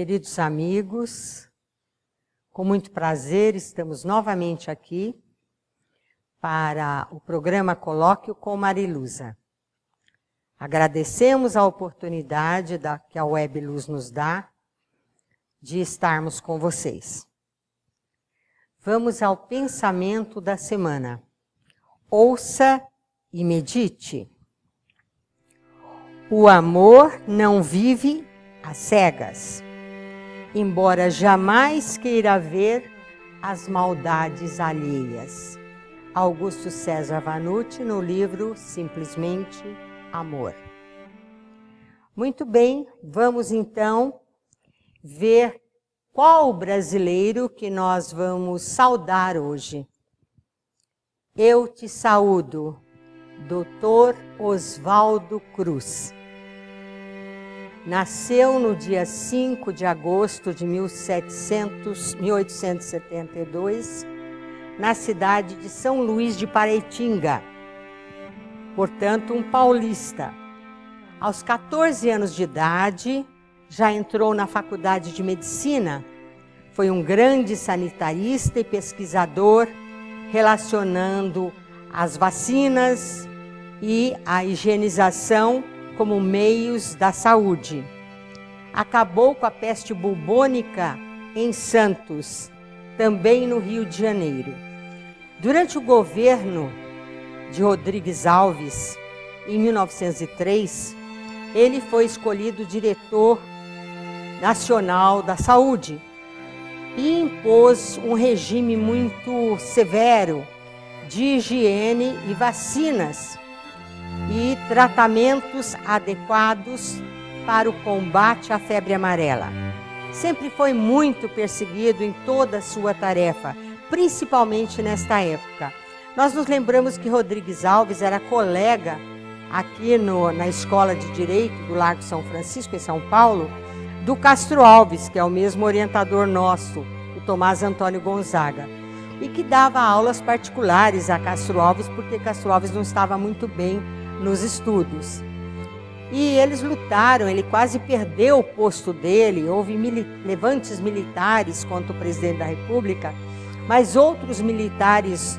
Queridos amigos, com muito prazer estamos novamente aqui para o programa Colóquio com Mariluza. Agradecemos a oportunidade da, que a Web Luz nos dá de estarmos com vocês. Vamos ao pensamento da semana. Ouça e medite. O amor não vive às cegas embora jamais queira ver as maldades alheias. Augusto César Vanucci, no livro Simplesmente Amor. Muito bem, vamos então ver qual o brasileiro que nós vamos saudar hoje. Eu te saúdo, Dr. Oswaldo Cruz. Nasceu no dia 5 de agosto de 1700, 1872, na cidade de São Luís de Paraitinga, portanto, um paulista. Aos 14 anos de idade, já entrou na faculdade de medicina. Foi um grande sanitarista e pesquisador relacionando as vacinas e a higienização como meios da saúde. Acabou com a peste bubônica em Santos, também no Rio de Janeiro. Durante o governo de Rodrigues Alves, em 1903, ele foi escolhido diretor nacional da saúde e impôs um regime muito severo de higiene e vacinas tratamentos adequados para o combate à febre amarela. Sempre foi muito perseguido em toda a sua tarefa, principalmente nesta época. Nós nos lembramos que Rodrigues Alves era colega aqui no, na Escola de Direito do Largo São Francisco, em São Paulo, do Castro Alves, que é o mesmo orientador nosso, o Tomás Antônio Gonzaga, e que dava aulas particulares a Castro Alves, porque Castro Alves não estava muito bem nos estudos. E eles lutaram, ele quase perdeu o posto dele, houve mili levantes militares contra o presidente da República, mas outros militares,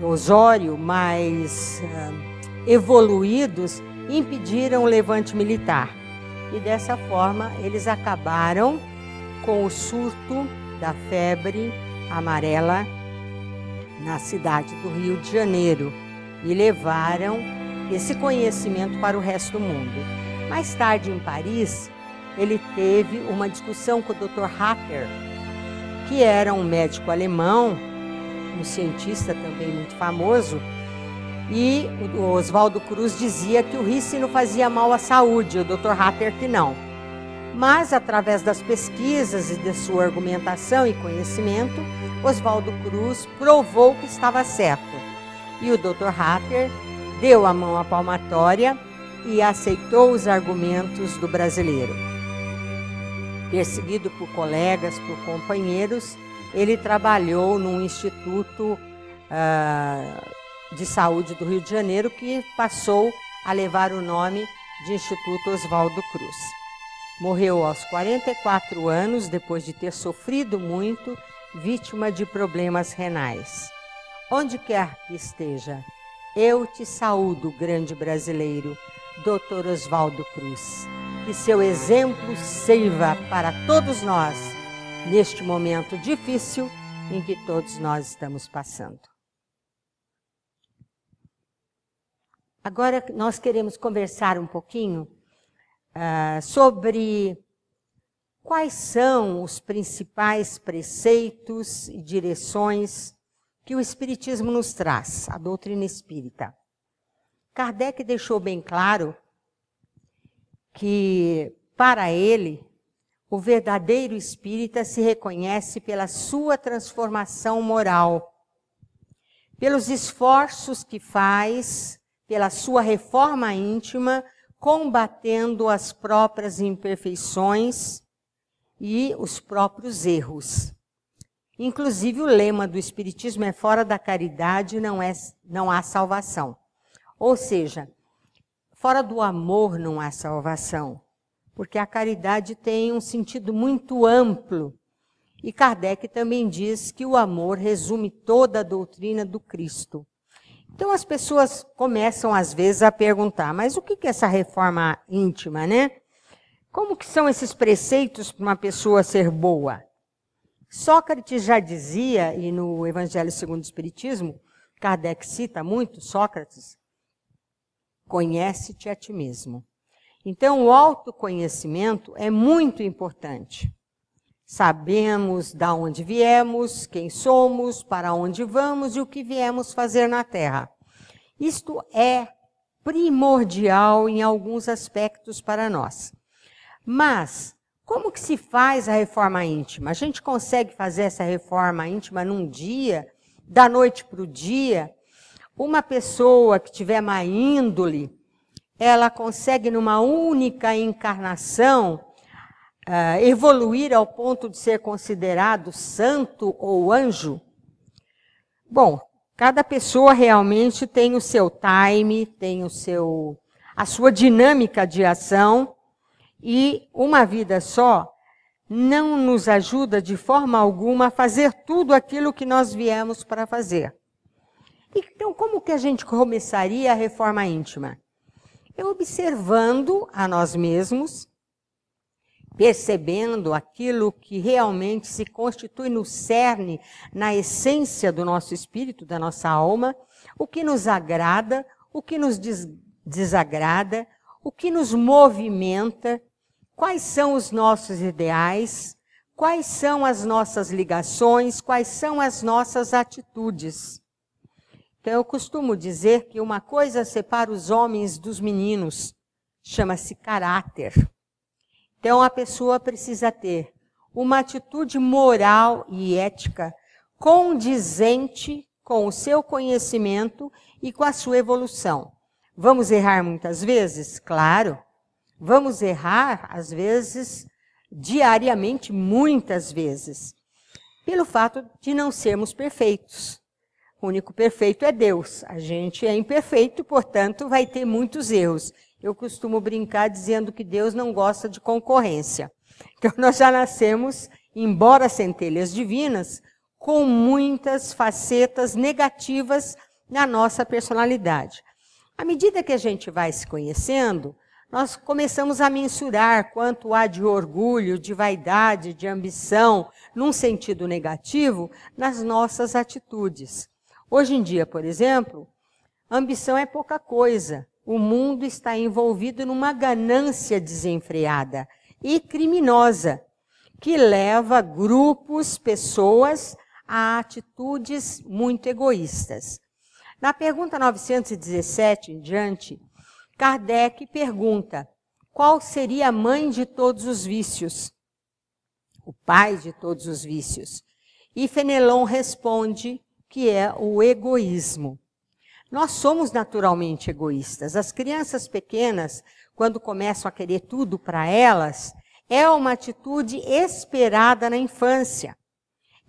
Osório, mais uh, evoluídos, impediram o levante militar. E dessa forma, eles acabaram com o surto da febre amarela na cidade do Rio de Janeiro e levaram esse conhecimento para o resto do mundo. Mais tarde, em Paris, ele teve uma discussão com o Dr. Hacker, que era um médico alemão, um cientista também muito famoso, e o Oswaldo Cruz dizia que o rícino fazia mal à saúde, o Dr. Hatter que não. Mas, através das pesquisas e de sua argumentação e conhecimento, Oswaldo Cruz provou que estava certo. E o Dr. Hatter deu a mão à palmatória e aceitou os argumentos do brasileiro. Perseguido por colegas, por companheiros, ele trabalhou num instituto uh, de saúde do Rio de Janeiro que passou a levar o nome de Instituto Oswaldo Cruz. Morreu aos 44 anos, depois de ter sofrido muito, vítima de problemas renais. Onde quer que esteja, eu te saúdo, grande brasileiro, Dr. Oswaldo Cruz. Que seu exemplo sirva para todos nós neste momento difícil em que todos nós estamos passando. Agora nós queremos conversar um pouquinho uh, sobre quais são os principais preceitos e direções que o Espiritismo nos traz, a doutrina espírita. Kardec deixou bem claro que, para ele, o verdadeiro espírita se reconhece pela sua transformação moral, pelos esforços que faz, pela sua reforma íntima, combatendo as próprias imperfeições e os próprios erros. Inclusive, o lema do Espiritismo é: fora da caridade não, é, não há salvação. Ou seja, fora do amor não há salvação. Porque a caridade tem um sentido muito amplo. E Kardec também diz que o amor resume toda a doutrina do Cristo. Então as pessoas começam às vezes a perguntar, mas o que é essa reforma íntima, né? Como que são esses preceitos para uma pessoa ser boa? Sócrates já dizia, e no Evangelho segundo o Espiritismo, Kardec cita muito Sócrates, conhece-te a ti mesmo. Então, o autoconhecimento é muito importante. Sabemos da onde viemos, quem somos, para onde vamos e o que viemos fazer na Terra. Isto é primordial em alguns aspectos para nós. Mas como que se faz a reforma íntima? A gente consegue fazer essa reforma íntima num dia, da noite para o dia? Uma pessoa que tiver má índole, ela consegue numa única encarnação uh, evoluir ao ponto de ser considerado santo ou anjo? Bom, cada pessoa realmente tem o seu time, tem o seu a sua dinâmica de ação e uma vida só não nos ajuda de forma alguma a fazer tudo aquilo que nós viemos para fazer. Então, como que a gente começaria a reforma íntima? É observando a nós mesmos, percebendo aquilo que realmente se constitui no cerne, na essência do nosso espírito, da nossa alma, o que nos agrada, o que nos des desagrada, o que nos movimenta, Quais são os nossos ideais? Quais são as nossas ligações? Quais são as nossas atitudes? Então, eu costumo dizer que uma coisa separa os homens dos meninos, chama-se caráter. Então, a pessoa precisa ter uma atitude moral e ética condizente com o seu conhecimento e com a sua evolução. Vamos errar muitas vezes? Claro. Vamos errar, às vezes, diariamente, muitas vezes, pelo fato de não sermos perfeitos. O único perfeito é Deus. A gente é imperfeito, portanto, vai ter muitos erros. Eu costumo brincar dizendo que Deus não gosta de concorrência. Então, nós já nascemos, embora centelhas divinas, com muitas facetas negativas na nossa personalidade. À medida que a gente vai se conhecendo, nós começamos a mensurar quanto há de orgulho, de vaidade, de ambição, num sentido negativo, nas nossas atitudes. Hoje em dia, por exemplo, ambição é pouca coisa. O mundo está envolvido numa ganância desenfreada e criminosa, que leva grupos, pessoas a atitudes muito egoístas. Na pergunta 917 em diante, Kardec pergunta: qual seria a mãe de todos os vícios? O pai de todos os vícios. E Fenelon responde que é o egoísmo. Nós somos naturalmente egoístas. As crianças pequenas, quando começam a querer tudo para elas, é uma atitude esperada na infância.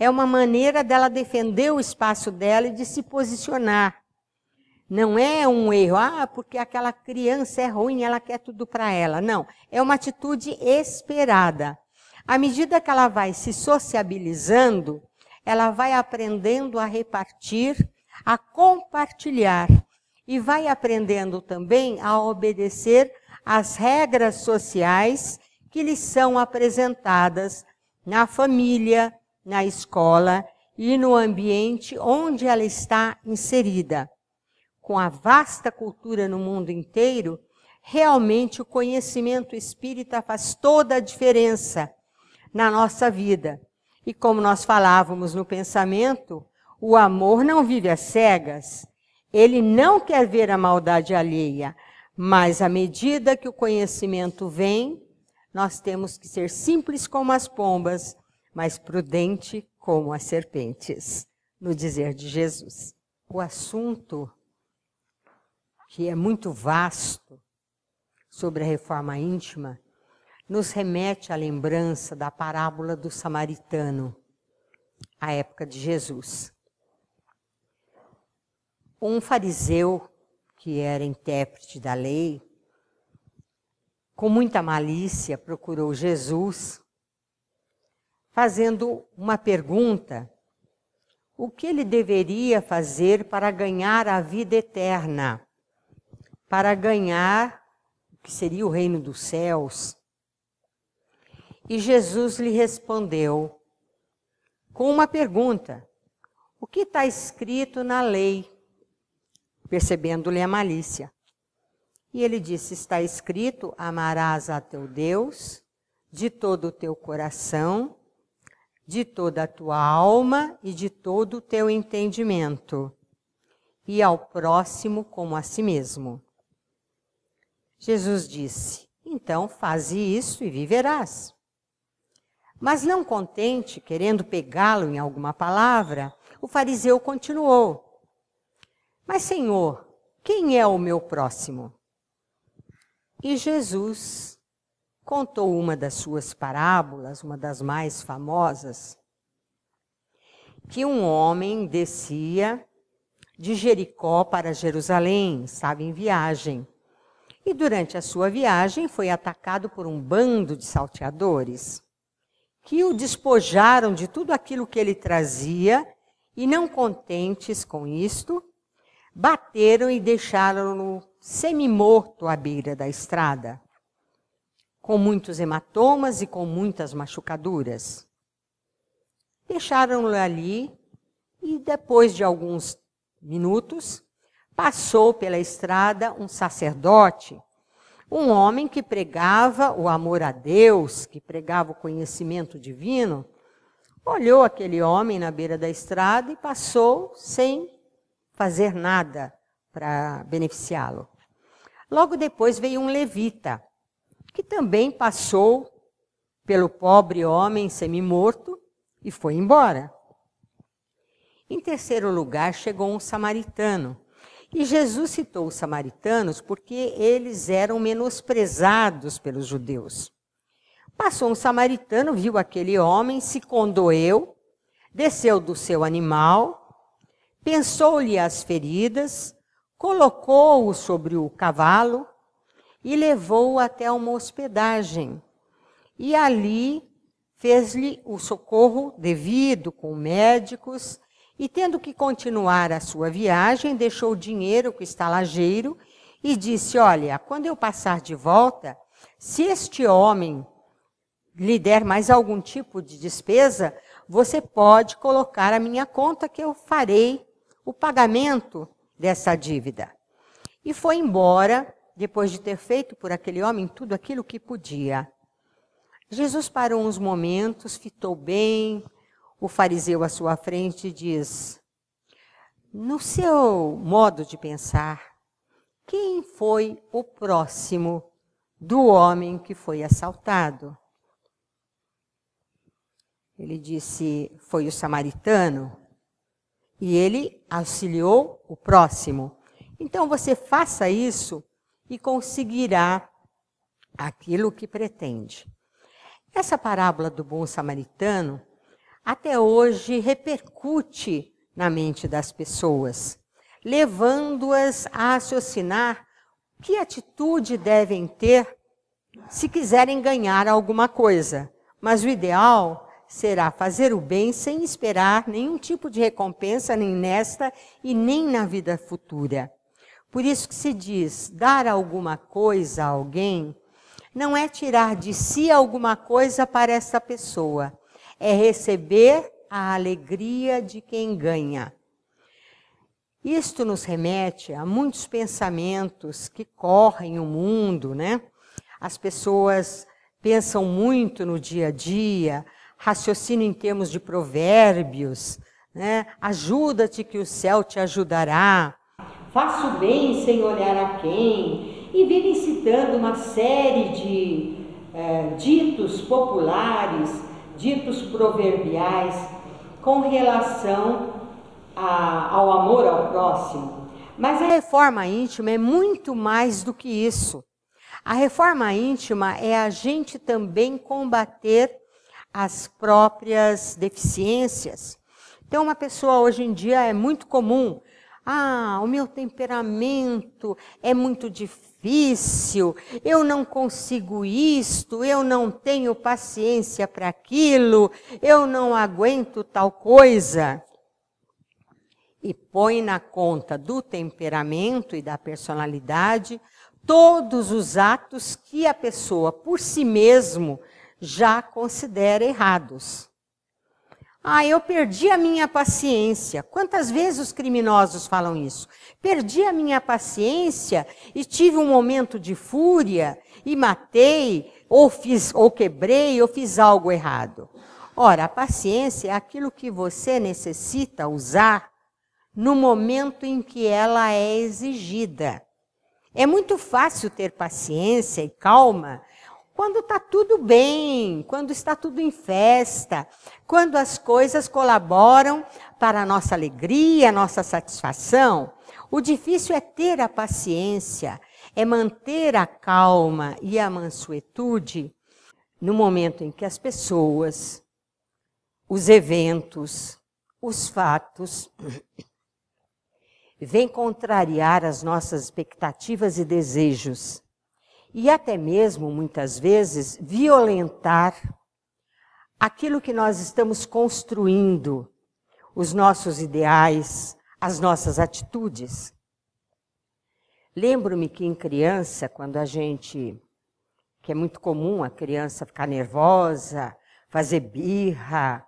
É uma maneira dela defender o espaço dela e de se posicionar. Não é um erro, ah, porque aquela criança é ruim, ela quer tudo para ela. Não, é uma atitude esperada. À medida que ela vai se sociabilizando, ela vai aprendendo a repartir, a compartilhar e vai aprendendo também a obedecer às regras sociais que lhe são apresentadas na família, na escola e no ambiente onde ela está inserida com a vasta cultura no mundo inteiro, realmente o conhecimento espírita faz toda a diferença na nossa vida. E como nós falávamos no pensamento, o amor não vive às cegas. Ele não quer ver a maldade alheia, mas à medida que o conhecimento vem, nós temos que ser simples como as pombas, mas prudente como as serpentes, no dizer de Jesus. O assunto que é muito vasto sobre a reforma íntima, nos remete à lembrança da parábola do samaritano, à época de Jesus. Um fariseu, que era intérprete da lei, com muita malícia procurou Jesus, fazendo uma pergunta: o que ele deveria fazer para ganhar a vida eterna? para ganhar o que seria o reino dos céus. E Jesus lhe respondeu com uma pergunta: O que está escrito na lei? Percebendo-lhe a malícia. E ele disse: Está escrito: Amarás a teu Deus de todo o teu coração, de toda a tua alma e de todo o teu entendimento, e ao próximo como a si mesmo. Jesus disse: Então faze isso e viverás. Mas não contente, querendo pegá-lo em alguma palavra, o fariseu continuou: Mas, Senhor, quem é o meu próximo? E Jesus contou uma das suas parábolas, uma das mais famosas, que um homem descia de Jericó para Jerusalém, estava em viagem e durante a sua viagem foi atacado por um bando de salteadores que o despojaram de tudo aquilo que ele trazia e, não contentes com isto, bateram e deixaram-no semi-morto à beira da estrada, com muitos hematomas e com muitas machucaduras. Deixaram-no ali e, depois de alguns minutos, passou pela estrada um sacerdote, um homem que pregava o amor a Deus, que pregava o conhecimento divino, olhou aquele homem na beira da estrada e passou sem fazer nada para beneficiá-lo. Logo depois veio um levita, que também passou pelo pobre homem semi-morto e foi embora. Em terceiro lugar chegou um samaritano e Jesus citou os samaritanos porque eles eram menosprezados pelos judeus. Passou um samaritano, viu aquele homem, se condoeu, desceu do seu animal, pensou-lhe as feridas, colocou-o sobre o cavalo e levou-o até uma hospedagem. E ali fez-lhe o socorro devido com médicos e tendo que continuar a sua viagem, deixou o dinheiro com o estalageiro e disse: Olha, quando eu passar de volta, se este homem lhe der mais algum tipo de despesa, você pode colocar a minha conta que eu farei o pagamento dessa dívida. E foi embora, depois de ter feito por aquele homem tudo aquilo que podia. Jesus parou uns momentos, fitou bem o fariseu à sua frente diz: No seu modo de pensar, quem foi o próximo do homem que foi assaltado? Ele disse: Foi o samaritano. E ele auxiliou o próximo. Então você faça isso e conseguirá aquilo que pretende. Essa parábola do bom samaritano até hoje repercute na mente das pessoas, levando-as a raciocinar que atitude devem ter se quiserem ganhar alguma coisa. Mas o ideal será fazer o bem sem esperar nenhum tipo de recompensa, nem nesta e nem na vida futura. Por isso que se diz, dar alguma coisa a alguém não é tirar de si alguma coisa para essa pessoa, é receber a alegria de quem ganha. Isto nos remete a muitos pensamentos que correm o mundo, né? As pessoas pensam muito no dia a dia, raciocinam em termos de provérbios, né? Ajuda-te que o céu te ajudará. Faça o bem sem olhar a quem. E vivem citando uma série de é, ditos populares ditos proverbiais com relação a, ao amor ao próximo. Mas a reforma íntima é muito mais do que isso. A reforma íntima é a gente também combater as próprias deficiências. Então, uma pessoa hoje em dia é muito comum. Ah, o meu temperamento é muito difícil difícil, eu não consigo isto, eu não tenho paciência para aquilo, eu não aguento tal coisa. E põe na conta do temperamento e da personalidade todos os atos que a pessoa por si mesmo já considera errados. Ah, eu perdi a minha paciência. Quantas vezes os criminosos falam isso? Perdi a minha paciência e tive um momento de fúria e matei, ou fiz, ou quebrei, ou fiz algo errado. Ora, a paciência é aquilo que você necessita usar no momento em que ela é exigida. É muito fácil ter paciência e calma quando está tudo bem, quando está tudo em festa, quando as coisas colaboram para a nossa alegria, a nossa satisfação, o difícil é ter a paciência, é manter a calma e a mansuetude no momento em que as pessoas, os eventos, os fatos vêm contrariar as nossas expectativas e desejos e até mesmo, muitas vezes, violentar aquilo que nós estamos construindo, os nossos ideais, as nossas atitudes. Lembro-me que em criança, quando a gente. que é muito comum a criança ficar nervosa, fazer birra,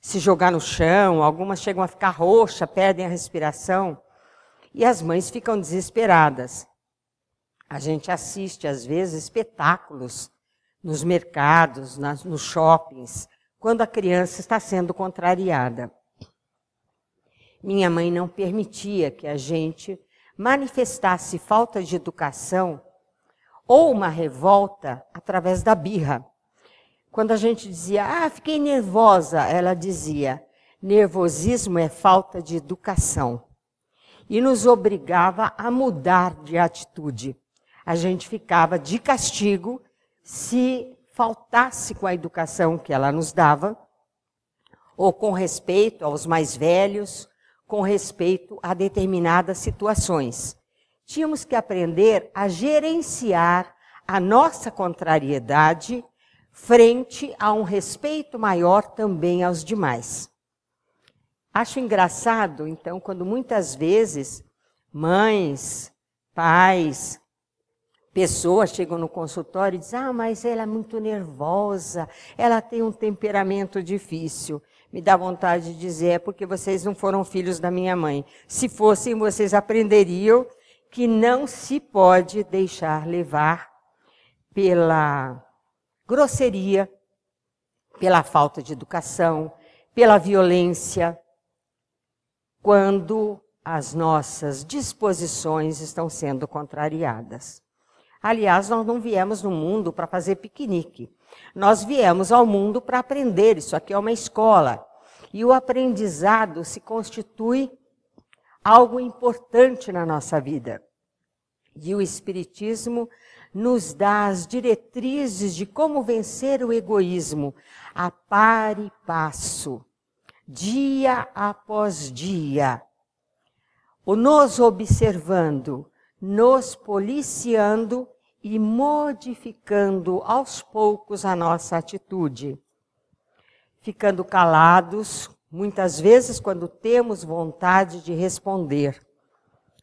se jogar no chão, algumas chegam a ficar roxa, perdem a respiração, e as mães ficam desesperadas. A gente assiste, às vezes, espetáculos nos mercados, nas, nos shoppings, quando a criança está sendo contrariada. Minha mãe não permitia que a gente manifestasse falta de educação ou uma revolta através da birra. Quando a gente dizia, ah, fiquei nervosa, ela dizia, nervosismo é falta de educação. E nos obrigava a mudar de atitude a gente ficava de castigo se faltasse com a educação que ela nos dava, ou com respeito aos mais velhos, com respeito a determinadas situações. Tínhamos que aprender a gerenciar a nossa contrariedade frente a um respeito maior também aos demais. Acho engraçado, então, quando muitas vezes mães, pais, pessoas chegam no consultório e dizem: Ah, mas ela é muito nervosa, ela tem um temperamento difícil. Me dá vontade de dizer: é porque vocês não foram filhos da minha mãe. Se fossem, vocês aprenderiam que não se pode deixar levar pela grosseria, pela falta de educação, pela violência, quando as nossas disposições estão sendo contrariadas. Aliás, nós não viemos no mundo para fazer piquenique. Nós viemos ao mundo para aprender. Isso aqui é uma escola. E o aprendizado se constitui algo importante na nossa vida. E o Espiritismo nos dá as diretrizes de como vencer o egoísmo a par e passo, dia após dia. O nos observando, nos policiando e modificando aos poucos a nossa atitude. Ficando calados, muitas vezes, quando temos vontade de responder,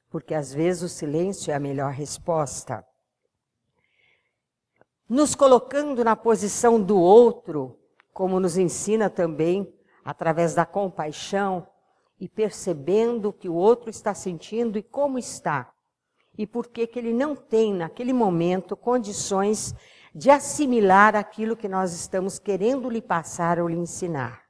porque às vezes o silêncio é a melhor resposta. Nos colocando na posição do outro, como nos ensina também através da compaixão e percebendo o que o outro está sentindo e como está e por que, que ele não tem, naquele momento, condições de assimilar aquilo que nós estamos querendo lhe passar ou lhe ensinar.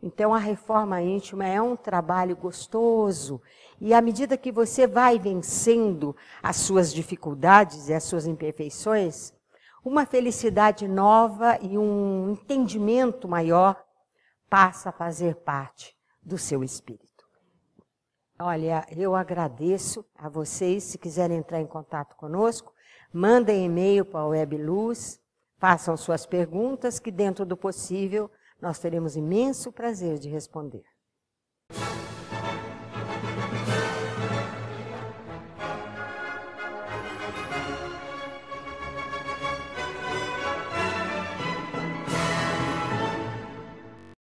Então, a reforma íntima é um trabalho gostoso, e à medida que você vai vencendo as suas dificuldades e as suas imperfeições, uma felicidade nova e um entendimento maior passa a fazer parte do seu espírito. Olha, eu agradeço a vocês. Se quiserem entrar em contato conosco, mandem e-mail para a Webluz, façam suas perguntas, que dentro do possível nós teremos imenso prazer de responder.